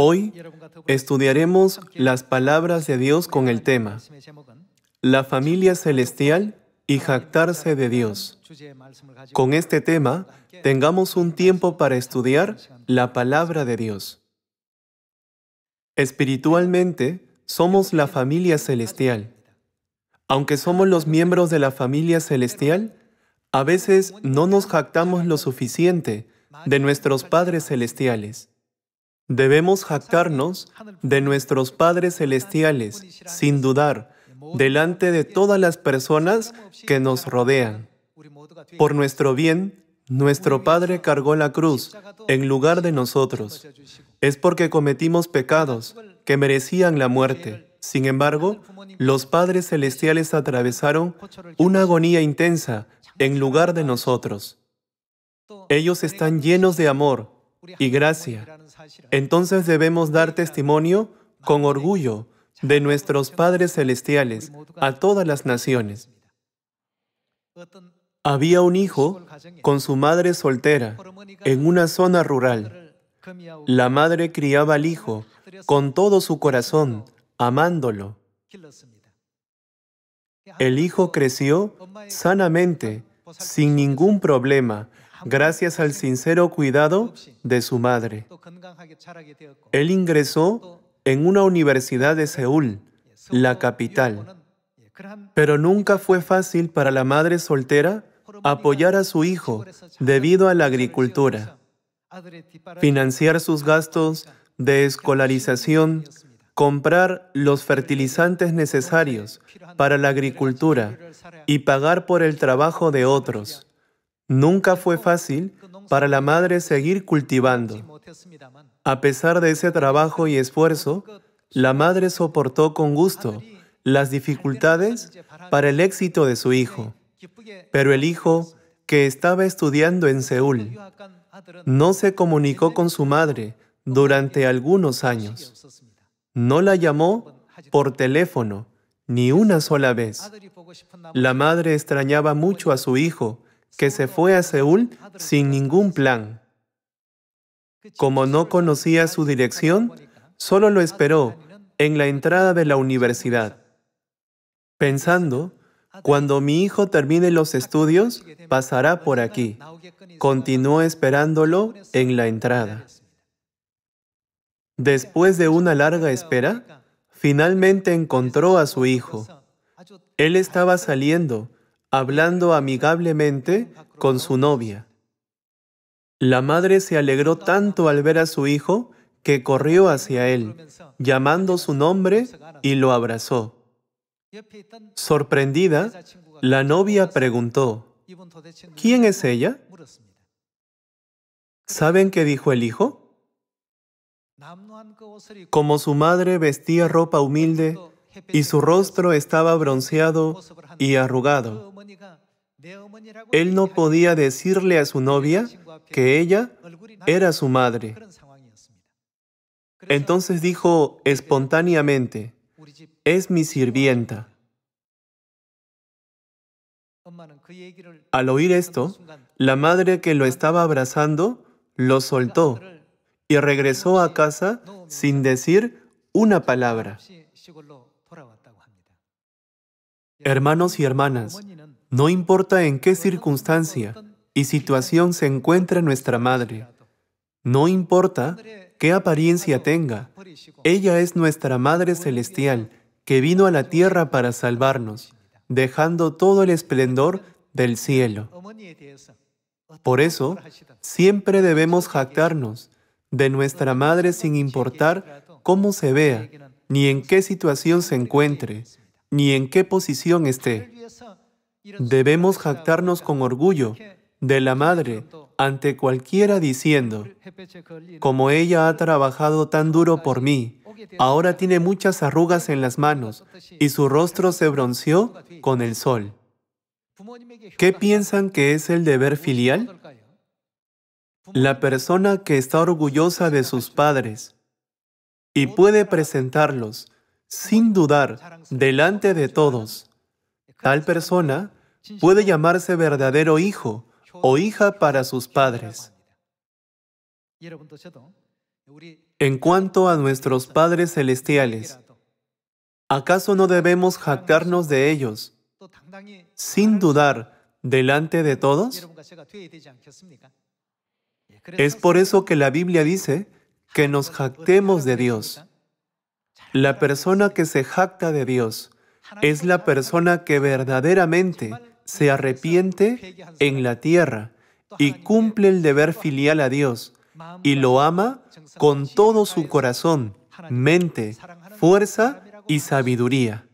Hoy estudiaremos las palabras de Dios con el tema La familia celestial y jactarse de Dios. Con este tema, tengamos un tiempo para estudiar la palabra de Dios. Espiritualmente, somos la familia celestial. Aunque somos los miembros de la familia celestial, a veces no nos jactamos lo suficiente de nuestros padres celestiales. Debemos jactarnos de nuestros padres celestiales, sin dudar, delante de todas las personas que nos rodean. Por nuestro bien, nuestro Padre cargó la cruz en lugar de nosotros. Es porque cometimos pecados que merecían la muerte. Sin embargo, los padres celestiales atravesaron una agonía intensa en lugar de nosotros. Ellos están llenos de amor y gracia. Entonces debemos dar testimonio con orgullo de nuestros padres celestiales a todas las naciones. Había un hijo con su madre soltera en una zona rural. La madre criaba al hijo con todo su corazón, amándolo. El hijo creció sanamente, sin ningún problema, gracias al sincero cuidado de su madre. Él ingresó en una universidad de Seúl, la capital. Pero nunca fue fácil para la madre soltera apoyar a su hijo debido a la agricultura, financiar sus gastos de escolarización, comprar los fertilizantes necesarios para la agricultura y pagar por el trabajo de otros. Nunca fue fácil para la madre seguir cultivando. A pesar de ese trabajo y esfuerzo, la madre soportó con gusto las dificultades para el éxito de su hijo. Pero el hijo, que estaba estudiando en Seúl, no se comunicó con su madre durante algunos años. No la llamó por teléfono ni una sola vez. La madre extrañaba mucho a su hijo, que se fue a Seúl sin ningún plan. Como no conocía su dirección, solo lo esperó en la entrada de la universidad, pensando, cuando mi hijo termine los estudios, pasará por aquí. Continuó esperándolo en la entrada. Después de una larga espera, finalmente encontró a su hijo. Él estaba saliendo hablando amigablemente con su novia. La madre se alegró tanto al ver a su hijo que corrió hacia él, llamando su nombre y lo abrazó. Sorprendida, la novia preguntó, ¿quién es ella? ¿Saben qué dijo el hijo? Como su madre vestía ropa humilde y su rostro estaba bronceado y arrugado. Él no podía decirle a su novia que ella era su madre. Entonces dijo espontáneamente, es mi sirvienta. Al oír esto, la madre que lo estaba abrazando lo soltó y regresó a casa sin decir una palabra. Hermanos y hermanas, no importa en qué circunstancia y situación se encuentra nuestra madre, no importa qué apariencia tenga, ella es nuestra Madre Celestial que vino a la tierra para salvarnos, dejando todo el esplendor del cielo. Por eso, siempre debemos jactarnos de nuestra Madre sin importar cómo se vea ni en qué situación se encuentre, ni en qué posición esté. Debemos jactarnos con orgullo de la madre ante cualquiera diciendo, como ella ha trabajado tan duro por mí, ahora tiene muchas arrugas en las manos y su rostro se bronceó con el sol. ¿Qué piensan que es el deber filial? La persona que está orgullosa de sus padres y puede presentarlos sin dudar, delante de todos. Tal persona puede llamarse verdadero hijo o hija para sus padres. En cuanto a nuestros padres celestiales, ¿acaso no debemos jactarnos de ellos sin dudar delante de todos? Es por eso que la Biblia dice que nos jactemos de Dios. La persona que se jacta de Dios es la persona que verdaderamente se arrepiente en la tierra y cumple el deber filial a Dios y lo ama con todo su corazón, mente, fuerza y sabiduría.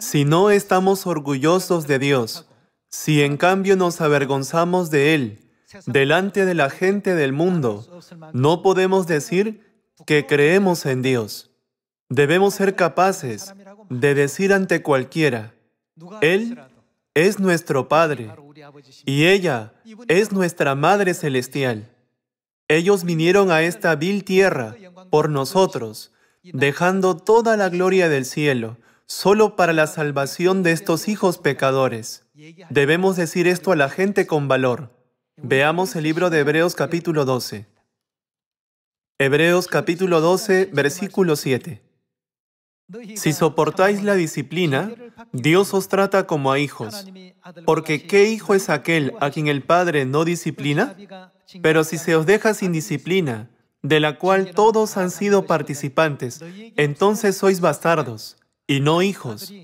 Si no estamos orgullosos de Dios, si en cambio nos avergonzamos de Él, delante de la gente del mundo, no podemos decir que creemos en Dios. Debemos ser capaces de decir ante cualquiera, Él es nuestro Padre y ella es nuestra Madre Celestial. Ellos vinieron a esta vil tierra por nosotros, dejando toda la gloria del cielo, solo para la salvación de estos hijos pecadores. Debemos decir esto a la gente con valor. Veamos el libro de Hebreos capítulo 12. Hebreos capítulo 12, versículo 7. Si soportáis la disciplina, Dios os trata como a hijos. Porque ¿qué hijo es aquel a quien el Padre no disciplina? Pero si se os deja sin disciplina, de la cual todos han sido participantes, entonces sois bastardos y no hijos.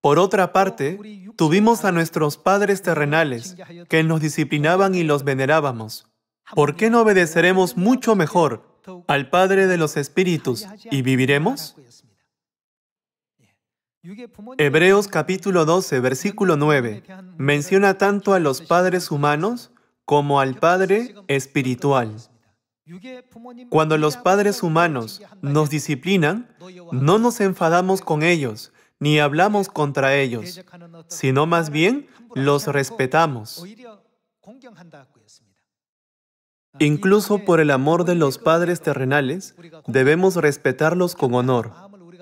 Por otra parte, tuvimos a nuestros padres terrenales, que nos disciplinaban y los venerábamos. ¿por qué no obedeceremos mucho mejor al Padre de los Espíritus y viviremos? Hebreos capítulo 12, versículo 9, menciona tanto a los padres humanos como al Padre espiritual. Cuando los padres humanos nos disciplinan, no nos enfadamos con ellos, ni hablamos contra ellos, sino más bien los respetamos. Incluso por el amor de los padres terrenales, debemos respetarlos con honor.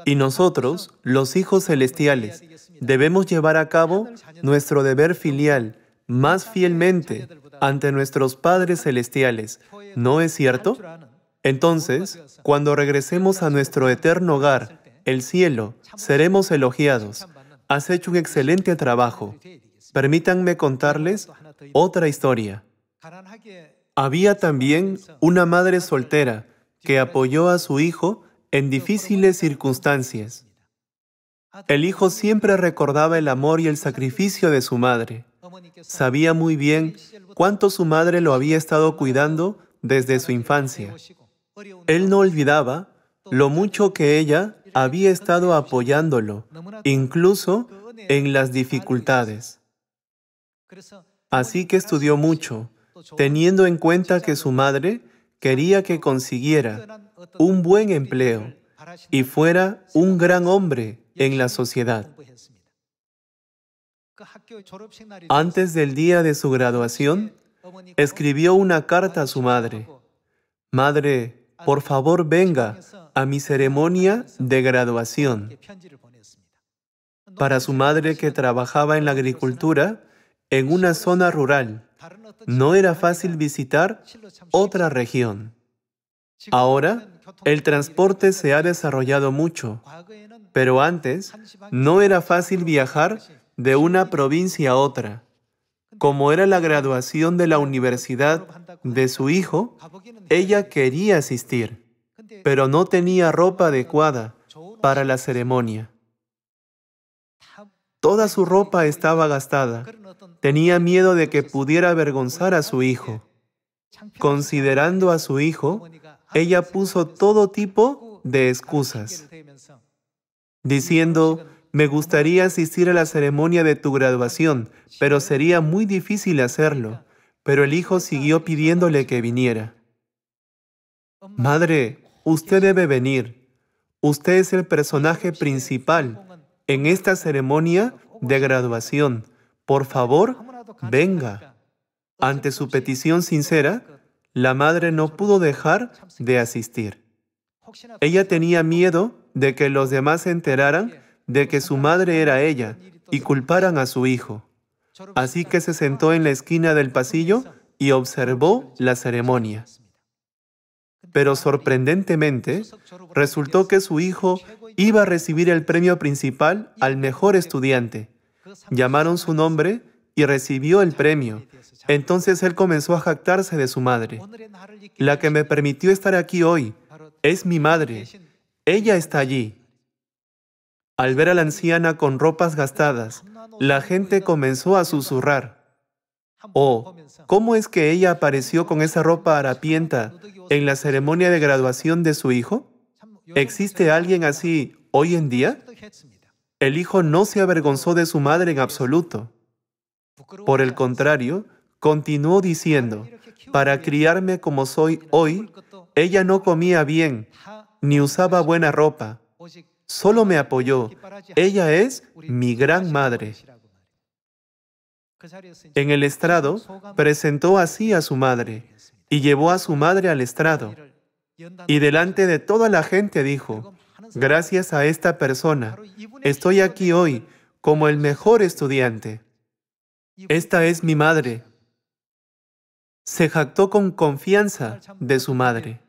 Y nosotros, los hijos celestiales, debemos llevar a cabo nuestro deber filial más fielmente ante nuestros padres celestiales. ¿No es cierto? Entonces, cuando regresemos a nuestro eterno hogar, el cielo, seremos elogiados. Has hecho un excelente trabajo. Permítanme contarles otra historia. Había también una madre soltera que apoyó a su hijo en difíciles circunstancias. El hijo siempre recordaba el amor y el sacrificio de su madre. Sabía muy bien cuánto su madre lo había estado cuidando desde su infancia. Él no olvidaba lo mucho que ella había estado apoyándolo, incluso en las dificultades. Así que estudió mucho, teniendo en cuenta que su madre quería que consiguiera un buen empleo y fuera un gran hombre en la sociedad. Antes del día de su graduación, escribió una carta a su madre. Madre, por favor venga a mi ceremonia de graduación. Para su madre que trabajaba en la agricultura en una zona rural, no era fácil visitar otra región. Ahora, el transporte se ha desarrollado mucho, pero antes no era fácil viajar de una provincia a otra. Como era la graduación de la universidad de su hijo, ella quería asistir, pero no tenía ropa adecuada para la ceremonia. Toda su ropa estaba gastada. Tenía miedo de que pudiera avergonzar a su hijo. Considerando a su hijo, ella puso todo tipo de excusas, diciendo, me gustaría asistir a la ceremonia de tu graduación, pero sería muy difícil hacerlo. Pero el hijo siguió pidiéndole que viniera. Madre, usted debe venir. Usted es el personaje principal en esta ceremonia de graduación. Por favor, venga. Ante su petición sincera, la madre no pudo dejar de asistir. Ella tenía miedo de que los demás se enteraran de que su madre era ella y culparan a su hijo. Así que se sentó en la esquina del pasillo y observó la ceremonia. Pero sorprendentemente, resultó que su hijo iba a recibir el premio principal al mejor estudiante. Llamaron su nombre y recibió el premio. Entonces él comenzó a jactarse de su madre. La que me permitió estar aquí hoy es mi madre. Ella está allí. Al ver a la anciana con ropas gastadas, la gente comenzó a susurrar. Oh, ¿cómo es que ella apareció con esa ropa harapienta en la ceremonia de graduación de su hijo? ¿Existe alguien así hoy en día? El hijo no se avergonzó de su madre en absoluto. Por el contrario, continuó diciendo, para criarme como soy hoy, ella no comía bien, ni usaba buena ropa, solo me apoyó. Ella es mi gran madre. En el estrado presentó así a su madre y llevó a su madre al estrado. Y delante de toda la gente dijo, gracias a esta persona, estoy aquí hoy como el mejor estudiante. Esta es mi madre. Se jactó con confianza de su madre.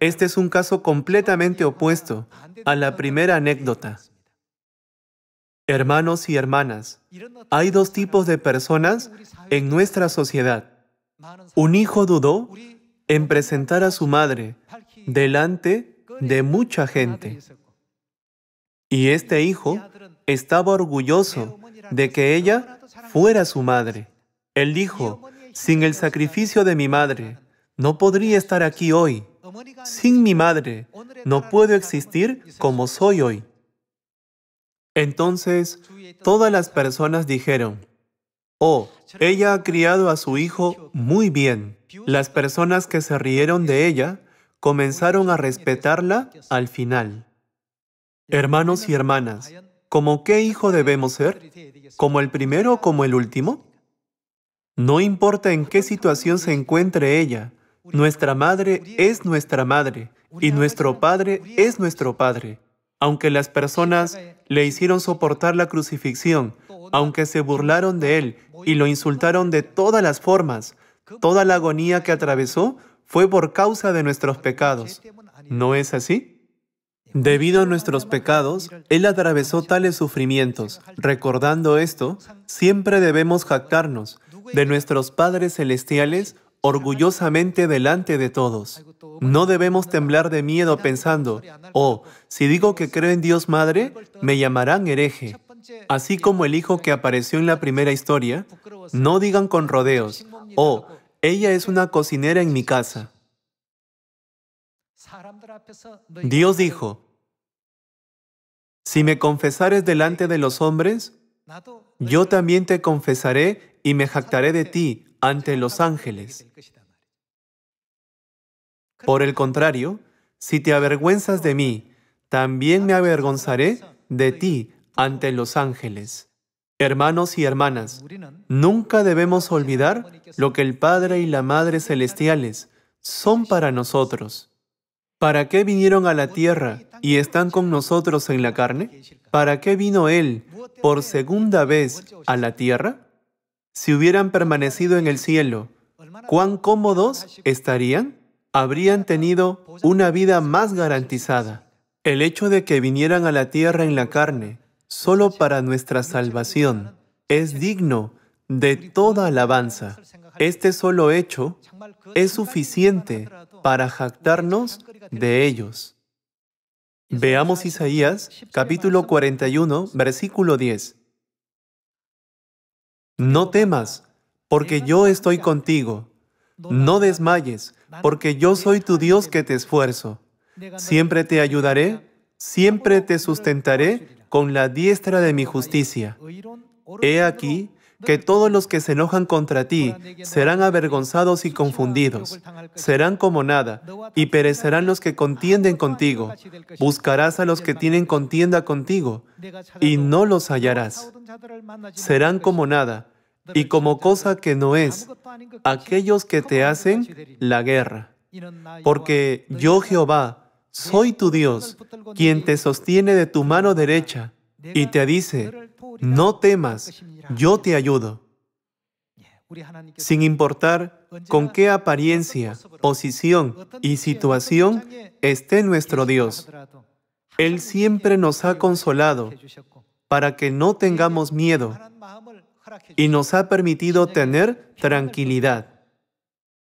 Este es un caso completamente opuesto a la primera anécdota. Hermanos y hermanas, hay dos tipos de personas en nuestra sociedad. Un hijo dudó en presentar a su madre delante de mucha gente. Y este hijo estaba orgulloso de que ella fuera su madre. Él dijo, sin el sacrificio de mi madre, no podría estar aquí hoy. Sin mi madre, no puedo existir como soy hoy. Entonces, todas las personas dijeron, oh, ella ha criado a su hijo muy bien. Las personas que se rieron de ella comenzaron a respetarla al final. Hermanos y hermanas, ¿como qué hijo debemos ser? ¿Como el primero o como el último? No importa en qué situación se encuentre ella, nuestra madre es nuestra madre y nuestro padre es nuestro padre. Aunque las personas le hicieron soportar la crucifixión, aunque se burlaron de él y lo insultaron de todas las formas, Toda la agonía que atravesó fue por causa de nuestros pecados. ¿No es así? Debido a nuestros pecados, Él atravesó tales sufrimientos. Recordando esto, siempre debemos jactarnos de nuestros padres celestiales orgullosamente delante de todos. No debemos temblar de miedo pensando, oh, si digo que creo en Dios Madre, me llamarán hereje. Así como el hijo que apareció en la primera historia, no digan con rodeos, oh, ella es una cocinera en mi casa. Dios dijo, si me confesares delante de los hombres, yo también te confesaré y me jactaré de ti ante los ángeles. Por el contrario, si te avergüenzas de mí, también me avergonzaré de ti ante los ángeles. Hermanos y hermanas, nunca debemos olvidar lo que el Padre y la Madre Celestiales son para nosotros. ¿Para qué vinieron a la tierra y están con nosotros en la carne? ¿Para qué vino Él por segunda vez a la tierra? Si hubieran permanecido en el cielo, ¿cuán cómodos estarían? Habrían tenido una vida más garantizada. El hecho de que vinieran a la tierra en la carne solo para nuestra salvación. Es digno de toda alabanza. Este solo hecho es suficiente para jactarnos de ellos. Veamos Isaías capítulo 41, versículo 10. No temas, porque yo estoy contigo. No desmayes, porque yo soy tu Dios que te esfuerzo. Siempre te ayudaré, siempre te sustentaré con la diestra de mi justicia. He aquí que todos los que se enojan contra ti serán avergonzados y confundidos, serán como nada, y perecerán los que contienden contigo. Buscarás a los que tienen contienda contigo, y no los hallarás. Serán como nada, y como cosa que no es, aquellos que te hacen la guerra. Porque yo Jehová, soy tu Dios, quien te sostiene de tu mano derecha y te dice, no temas, yo te ayudo. Sin importar con qué apariencia, posición y situación esté nuestro Dios, Él siempre nos ha consolado para que no tengamos miedo y nos ha permitido tener tranquilidad.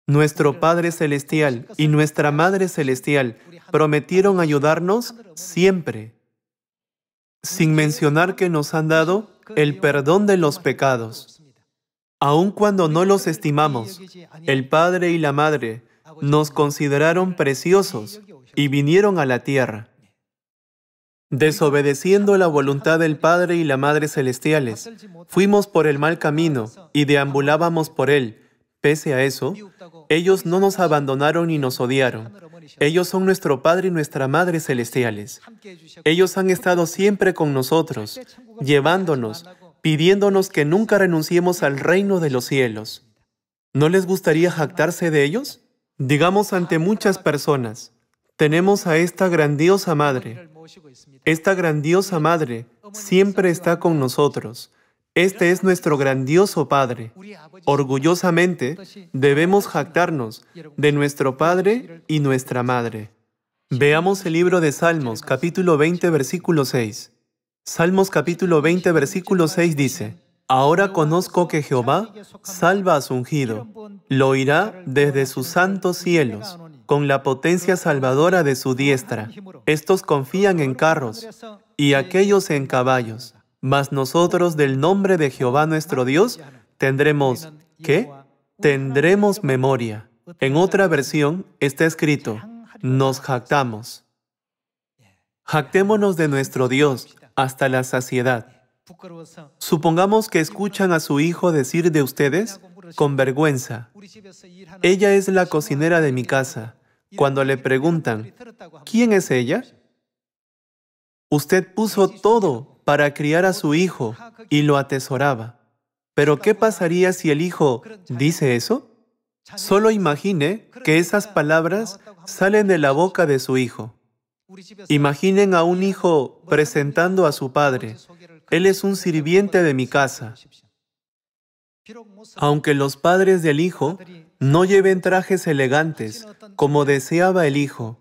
Nuestro Padre Celestial y nuestra Madre Celestial prometieron ayudarnos siempre, sin mencionar que nos han dado el perdón de los pecados. Aun cuando no los estimamos, el Padre y la Madre nos consideraron preciosos y vinieron a la tierra. Desobedeciendo la voluntad del Padre y la Madre Celestiales, fuimos por el mal camino y deambulábamos por él. Pese a eso, ellos no nos abandonaron ni nos odiaron. Ellos son nuestro Padre y nuestra Madre celestiales. Ellos han estado siempre con nosotros, llevándonos, pidiéndonos que nunca renunciemos al reino de los cielos. ¿No les gustaría jactarse de ellos? Digamos ante muchas personas, tenemos a esta grandiosa Madre. Esta grandiosa Madre siempre está con nosotros. Este es nuestro grandioso Padre. Orgullosamente debemos jactarnos de nuestro Padre y nuestra Madre. Veamos el libro de Salmos, capítulo 20, versículo 6. Salmos capítulo 20, versículo 6 dice, Ahora conozco que Jehová salva a su ungido, lo irá desde sus santos cielos, con la potencia salvadora de su diestra. Estos confían en carros y aquellos en caballos, mas nosotros del nombre de Jehová nuestro Dios tendremos, ¿qué? Tendremos memoria. En otra versión está escrito, nos jactamos. Jactémonos de nuestro Dios hasta la saciedad. Supongamos que escuchan a su hijo decir de ustedes, con vergüenza, ella es la cocinera de mi casa. Cuando le preguntan, ¿quién es ella? Usted puso todo para criar a su hijo y lo atesoraba. Pero ¿qué pasaría si el hijo dice eso? Solo imagine que esas palabras salen de la boca de su hijo. Imaginen a un hijo presentando a su padre. Él es un sirviente de mi casa. Aunque los padres del hijo no lleven trajes elegantes, como deseaba el hijo,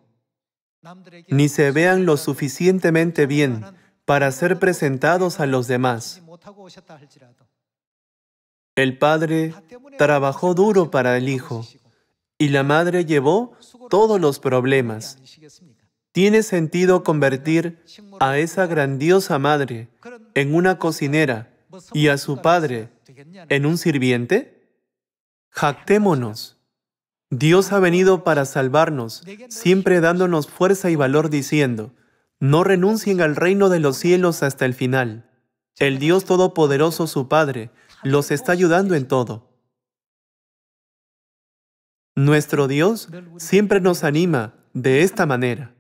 ni se vean lo suficientemente bien para ser presentados a los demás. El padre trabajó duro para el hijo y la madre llevó todos los problemas. Tiene sentido convertir a esa grandiosa madre en una cocinera y a su padre en un sirviente? Jactémonos. Dios ha venido para salvarnos, siempre dándonos fuerza y valor diciendo, no renuncien al reino de los cielos hasta el final. El Dios Todopoderoso, su Padre, los está ayudando en todo. Nuestro Dios siempre nos anima de esta manera.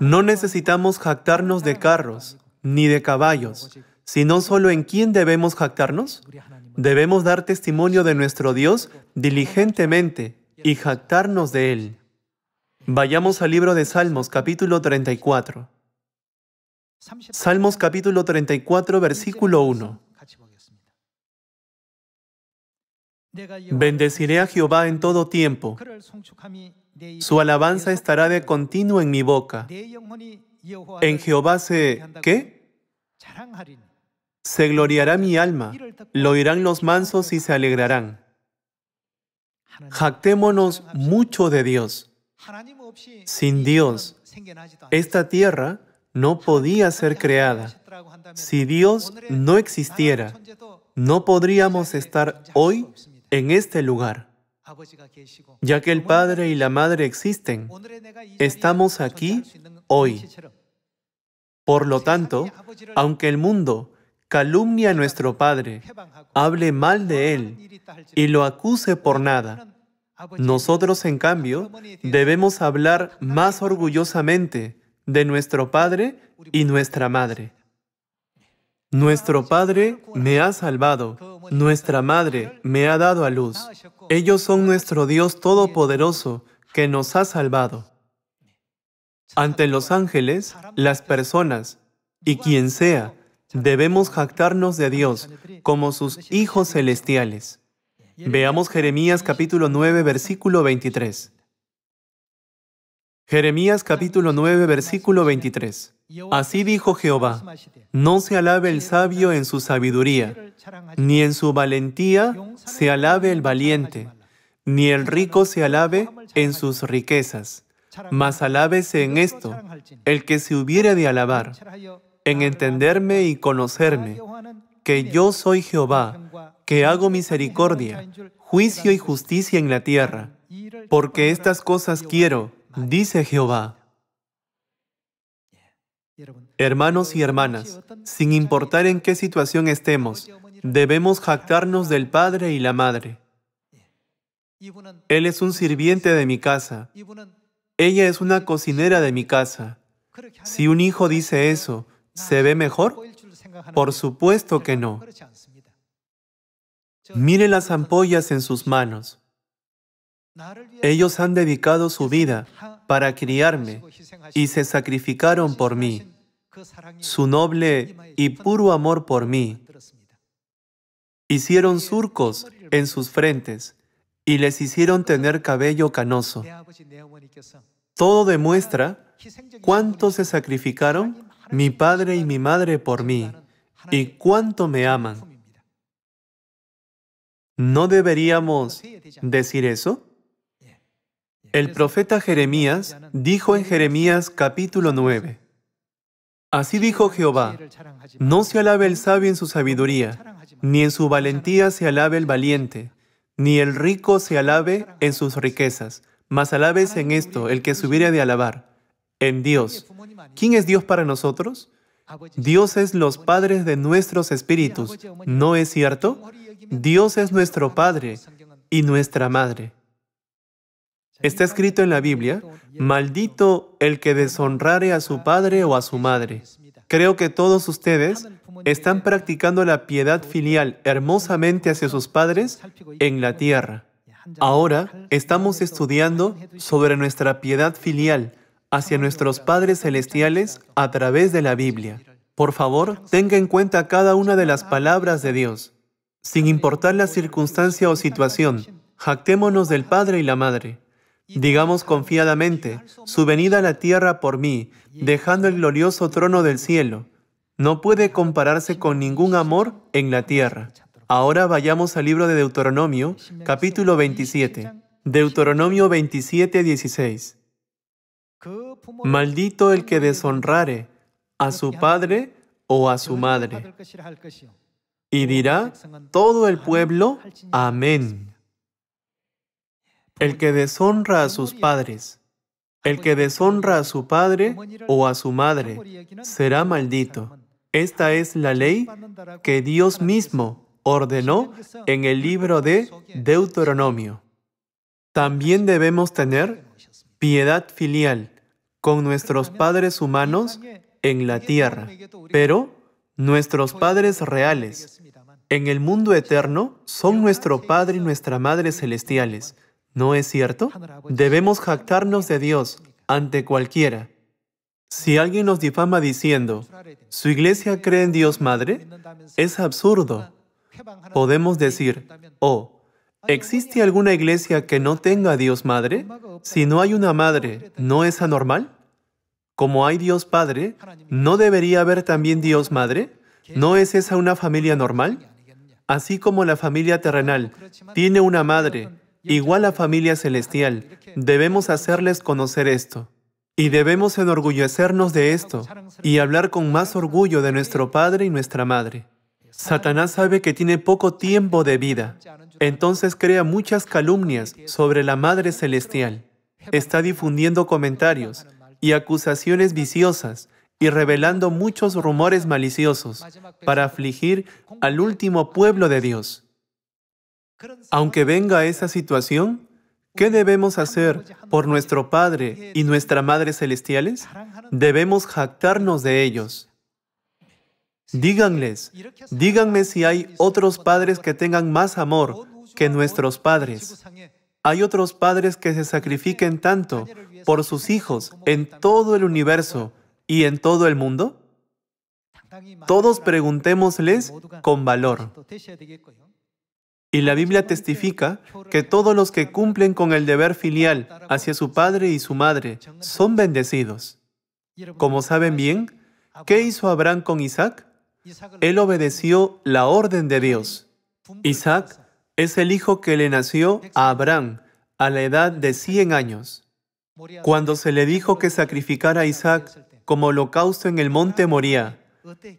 No necesitamos jactarnos de carros ni de caballos, sino solo en quién debemos jactarnos. Debemos dar testimonio de nuestro Dios diligentemente y jactarnos de Él. Vayamos al libro de Salmos capítulo 34. Salmos capítulo 34 versículo 1. Bendeciré a Jehová en todo tiempo. Su alabanza estará de continuo en mi boca. En Jehová se... ¿Qué? Se gloriará mi alma. Lo oirán los mansos y se alegrarán. Jactémonos mucho de Dios. Sin Dios, esta tierra no podía ser creada. Si Dios no existiera, no podríamos estar hoy en este lugar. Ya que el Padre y la Madre existen, estamos aquí hoy. Por lo tanto, aunque el mundo calumnia a nuestro Padre, hable mal de Él y lo acuse por nada, Ah, Nosotros, en cambio, debemos hablar ah, más orgullosamente de nuestro Padre y nuestra Madre. Nuestro ah, Padre me ha salvado, nuestra Madre me ha dado a luz. Ellos son nuestro Dios Todopoderoso que nos ha salvado. Ante los ángeles, las personas y quien sea, debemos jactarnos de Dios como sus hijos celestiales. Veamos Jeremías capítulo 9, versículo 23. Jeremías capítulo 9, versículo 23. Así dijo Jehová, no se alabe el sabio en su sabiduría, ni en su valentía se alabe el valiente, ni el rico se alabe en sus riquezas, mas alábese en esto, el que se hubiere de alabar, en entenderme y conocerme, que yo soy Jehová, que hago misericordia, juicio y justicia en la tierra, porque estas cosas quiero, dice Jehová. Hermanos y hermanas, sin importar en qué situación estemos, debemos jactarnos del Padre y la Madre. Él es un sirviente de mi casa. Ella es una cocinera de mi casa. Si un hijo dice eso, ¿se ve mejor? Por supuesto que no. Mire las ampollas en sus manos. Ellos han dedicado su vida para criarme y se sacrificaron por mí. Su noble y puro amor por mí. Hicieron surcos en sus frentes y les hicieron tener cabello canoso. Todo demuestra cuánto se sacrificaron mi padre y mi madre por mí y cuánto me aman. ¿No deberíamos decir eso? El profeta Jeremías dijo en Jeremías capítulo 9, Así dijo Jehová, no se alabe el sabio en su sabiduría, ni en su valentía se alabe el valiente, ni el rico se alabe en sus riquezas, mas alabes en esto el que se hubiera de alabar, en Dios. ¿Quién es Dios para nosotros? Dios es los padres de nuestros espíritus, ¿no es cierto? Dios es nuestro Padre y nuestra Madre. Está escrito en la Biblia, maldito el que deshonrare a su padre o a su madre. Creo que todos ustedes están practicando la piedad filial hermosamente hacia sus padres en la tierra. Ahora estamos estudiando sobre nuestra piedad filial hacia nuestros padres celestiales a través de la Biblia. Por favor, tenga en cuenta cada una de las palabras de Dios. Sin importar la circunstancia o situación, jactémonos del Padre y la Madre. Digamos confiadamente, su venida a la tierra por mí, dejando el glorioso trono del cielo, no puede compararse con ningún amor en la tierra. Ahora vayamos al libro de Deuteronomio, capítulo 27. Deuteronomio 27, 16. Maldito el que deshonrare a su padre o a su madre. Y dirá todo el pueblo, amén. El que deshonra a sus padres, el que deshonra a su padre o a su madre, será maldito. Esta es la ley que Dios mismo ordenó en el libro de Deuteronomio. También debemos tener piedad filial con nuestros padres humanos en la tierra, pero Nuestros padres reales en el mundo eterno son nuestro Padre y nuestra Madre celestiales, ¿no es cierto? Debemos jactarnos de Dios ante cualquiera. Si alguien nos difama diciendo, su iglesia cree en Dios Madre, es absurdo. Podemos decir, oh, ¿existe alguna iglesia que no tenga a Dios Madre? Si no hay una madre, ¿no es anormal? Como hay Dios Padre, ¿no debería haber también Dios Madre? ¿No es esa una familia normal? Así como la familia terrenal tiene una madre, igual la familia celestial, debemos hacerles conocer esto. Y debemos enorgullecernos de esto y hablar con más orgullo de nuestro Padre y nuestra Madre. Satanás sabe que tiene poco tiempo de vida, entonces crea muchas calumnias sobre la Madre Celestial. Está difundiendo comentarios, y acusaciones viciosas y revelando muchos rumores maliciosos para afligir al último pueblo de Dios. Aunque venga esa situación, ¿qué debemos hacer por nuestro Padre y nuestra Madre Celestiales? Debemos jactarnos de ellos. Díganles, díganme si hay otros padres que tengan más amor que nuestros padres hay otros padres que se sacrifiquen tanto por sus hijos en todo el universo y en todo el mundo. Todos preguntémosles con valor. Y la Biblia testifica que todos los que cumplen con el deber filial hacia su padre y su madre son bendecidos. Como saben bien, ¿qué hizo Abraham con Isaac? Él obedeció la orden de Dios. Isaac es el hijo que le nació a Abraham a la edad de 100 años. Cuando se le dijo que sacrificara a Isaac como holocausto en el monte Moría,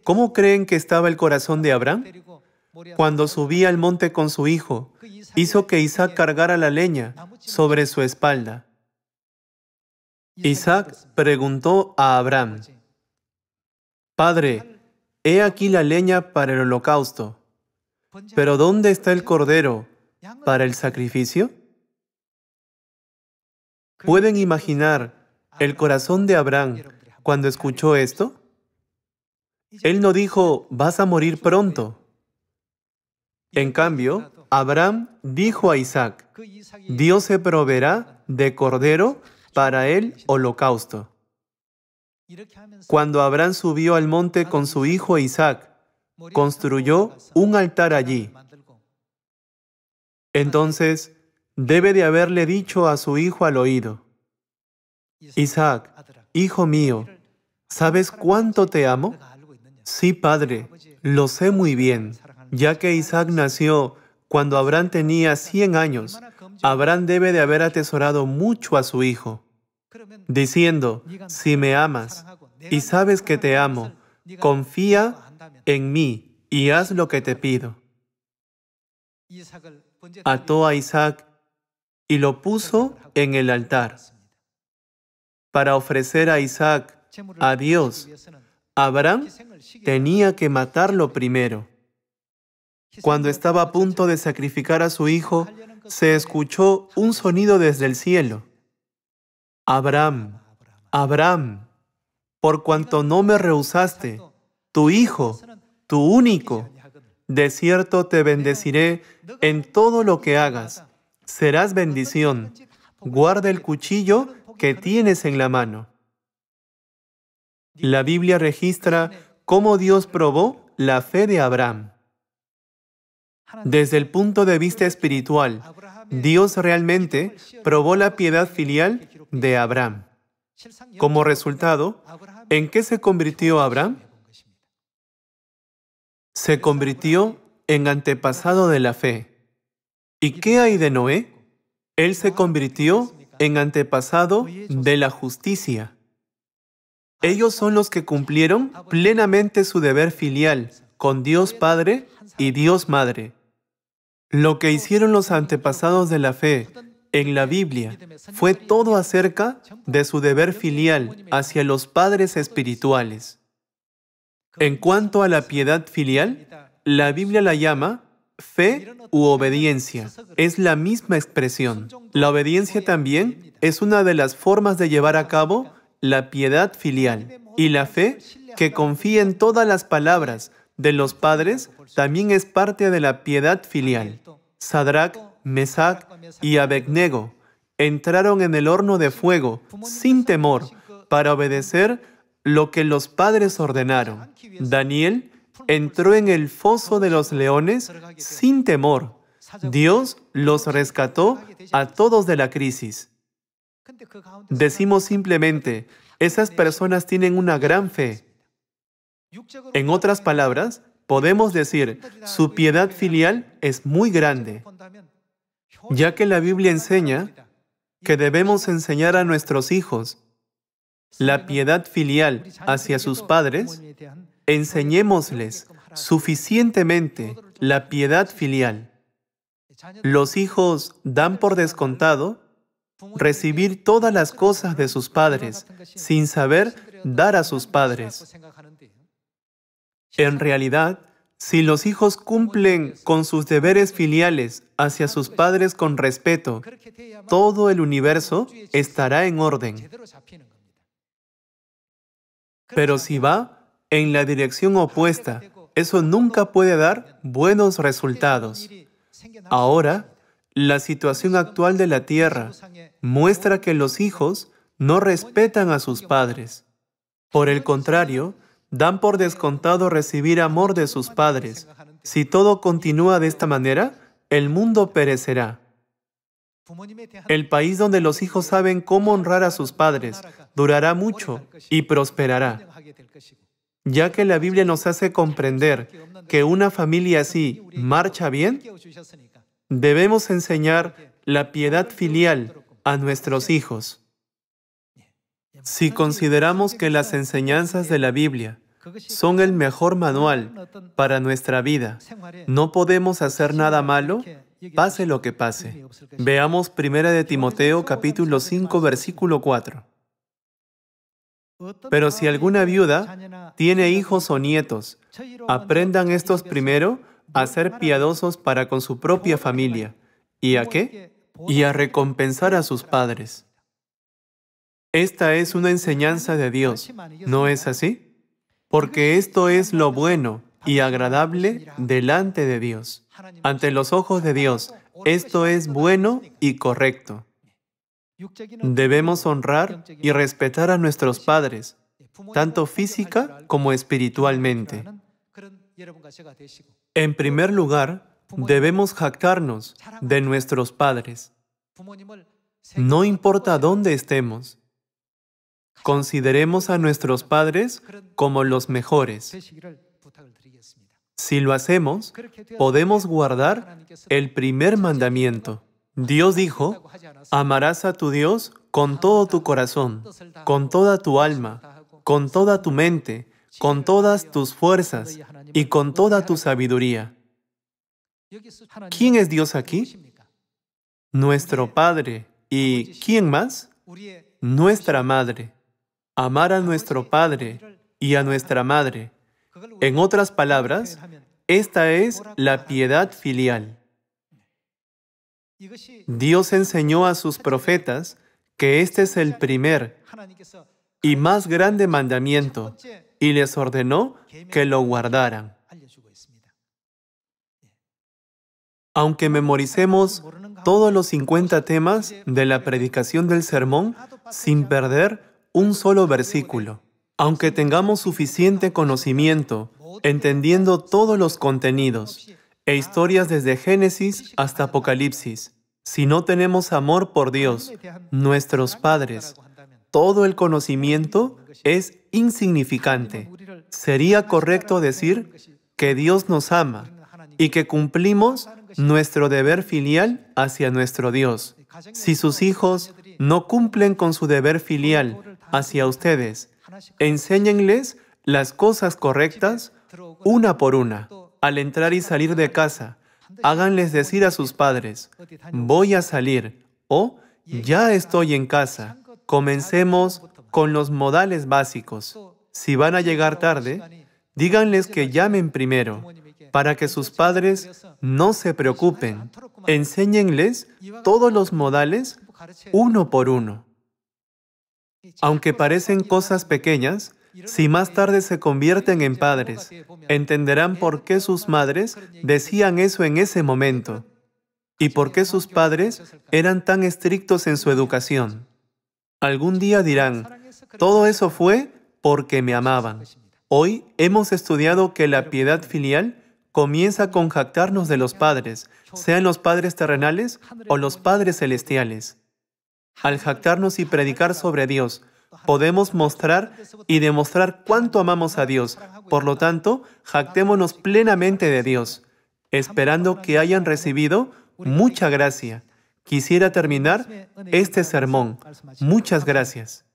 ¿cómo creen que estaba el corazón de Abraham? Cuando subía al monte con su hijo, hizo que Isaac cargara la leña sobre su espalda. Isaac preguntó a Abraham, Padre, he aquí la leña para el holocausto. Pero ¿dónde está el cordero para el sacrificio? ¿Pueden imaginar el corazón de Abraham cuando escuchó esto? Él no dijo, vas a morir pronto. En cambio, Abraham dijo a Isaac, Dios se proveerá de cordero para el holocausto. Cuando Abraham subió al monte con su hijo Isaac, construyó un altar allí. Entonces, debe de haberle dicho a su hijo al oído, Isaac, hijo mío, ¿sabes cuánto te amo? Sí, padre, lo sé muy bien, ya que Isaac nació cuando Abraham tenía 100 años. Abraham debe de haber atesorado mucho a su hijo, diciendo, si me amas y sabes que te amo, confía en mí y haz lo que te pido. Ató a Isaac y lo puso en el altar. Para ofrecer a Isaac a Dios, Abraham tenía que matarlo primero. Cuando estaba a punto de sacrificar a su hijo, se escuchó un sonido desde el cielo. Abraham, Abraham por cuanto no me rehusaste, tu Hijo, tu único. De cierto te bendeciré en todo lo que hagas. Serás bendición. Guarda el cuchillo que tienes en la mano. La Biblia registra cómo Dios probó la fe de Abraham. Desde el punto de vista espiritual, Dios realmente probó la piedad filial de Abraham. Como resultado, ¿en qué se convirtió Abraham? Se convirtió en antepasado de la fe. ¿Y qué hay de Noé? Él se convirtió en antepasado de la justicia. Ellos son los que cumplieron plenamente su deber filial con Dios Padre y Dios Madre. Lo que hicieron los antepasados de la fe en la Biblia fue todo acerca de su deber filial hacia los padres espirituales. En cuanto a la piedad filial, la Biblia la llama fe u obediencia. Es la misma expresión. La obediencia también es una de las formas de llevar a cabo la piedad filial. Y la fe, que confía en todas las palabras de los padres, también es parte de la piedad filial. Sadrach, Mesac y Abednego entraron en el horno de fuego sin temor para obedecer lo que los padres ordenaron. Daniel entró en el foso de los leones sin temor. Dios los rescató a todos de la crisis. Decimos simplemente, esas personas tienen una gran fe. En otras palabras, podemos decir, su piedad filial es muy grande ya que la Biblia enseña que debemos enseñar a nuestros hijos la piedad filial hacia sus padres, enseñémosles suficientemente la piedad filial. Los hijos dan por descontado recibir todas las cosas de sus padres sin saber dar a sus padres. En realidad, si los hijos cumplen con sus deberes filiales hacia sus padres con respeto, todo el universo estará en orden. Pero si va en la dirección opuesta, eso nunca puede dar buenos resultados. Ahora, la situación actual de la Tierra muestra que los hijos no respetan a sus padres. Por el contrario, dan por descontado recibir amor de sus padres. Si todo continúa de esta manera, el mundo perecerá. El país donde los hijos saben cómo honrar a sus padres durará mucho y prosperará, ya que la Biblia nos hace comprender que una familia así marcha bien, debemos enseñar la piedad filial a nuestros hijos. Si consideramos que las enseñanzas de la Biblia son el mejor manual para nuestra vida, no podemos hacer nada malo, pase lo que pase. Veamos 1 de Timoteo capítulo 5 versículo 4. Pero si alguna viuda tiene hijos o nietos, aprendan estos primero a ser piadosos para con su propia familia. ¿Y a qué? Y a recompensar a sus padres. Esta es una enseñanza de Dios, ¿no es así? Porque esto es lo bueno y agradable delante de Dios. Ante los ojos de Dios, esto es bueno y correcto. Debemos honrar y respetar a nuestros padres, tanto física como espiritualmente. En primer lugar, debemos jactarnos de nuestros padres. No importa dónde estemos, Consideremos a nuestros padres como los mejores. Si lo hacemos, podemos guardar el primer mandamiento. Dios dijo, amarás a tu Dios con todo tu corazón, con toda tu alma, con toda tu mente, con todas tus fuerzas y con toda tu sabiduría. ¿Quién es Dios aquí? Nuestro Padre. ¿Y quién más? Nuestra Madre amar a nuestro Padre y a nuestra Madre. En otras palabras, esta es la piedad filial. Dios enseñó a sus profetas que este es el primer y más grande mandamiento y les ordenó que lo guardaran. Aunque memoricemos todos los 50 temas de la predicación del sermón sin perder un solo versículo. Aunque tengamos suficiente conocimiento, entendiendo todos los contenidos e historias desde Génesis hasta Apocalipsis, si no tenemos amor por Dios, nuestros padres, todo el conocimiento es insignificante. Sería correcto decir que Dios nos ama y que cumplimos nuestro deber filial hacia nuestro Dios. Si sus hijos no cumplen con su deber filial hacia ustedes. Enséñenles las cosas correctas una por una. Al entrar y salir de casa, háganles decir a sus padres, voy a salir o ya estoy en casa. Comencemos con los modales básicos. Si van a llegar tarde, díganles que llamen primero para que sus padres no se preocupen. Enséñenles todos los modales uno por uno. Aunque parecen cosas pequeñas, si más tarde se convierten en padres, entenderán por qué sus madres decían eso en ese momento y por qué sus padres eran tan estrictos en su educación. Algún día dirán, todo eso fue porque me amaban. Hoy hemos estudiado que la piedad filial comienza con jactarnos de los padres, sean los padres terrenales o los padres celestiales. Al jactarnos y predicar sobre Dios, podemos mostrar y demostrar cuánto amamos a Dios. Por lo tanto, jactémonos plenamente de Dios, esperando que hayan recibido mucha gracia. Quisiera terminar este sermón. Muchas gracias.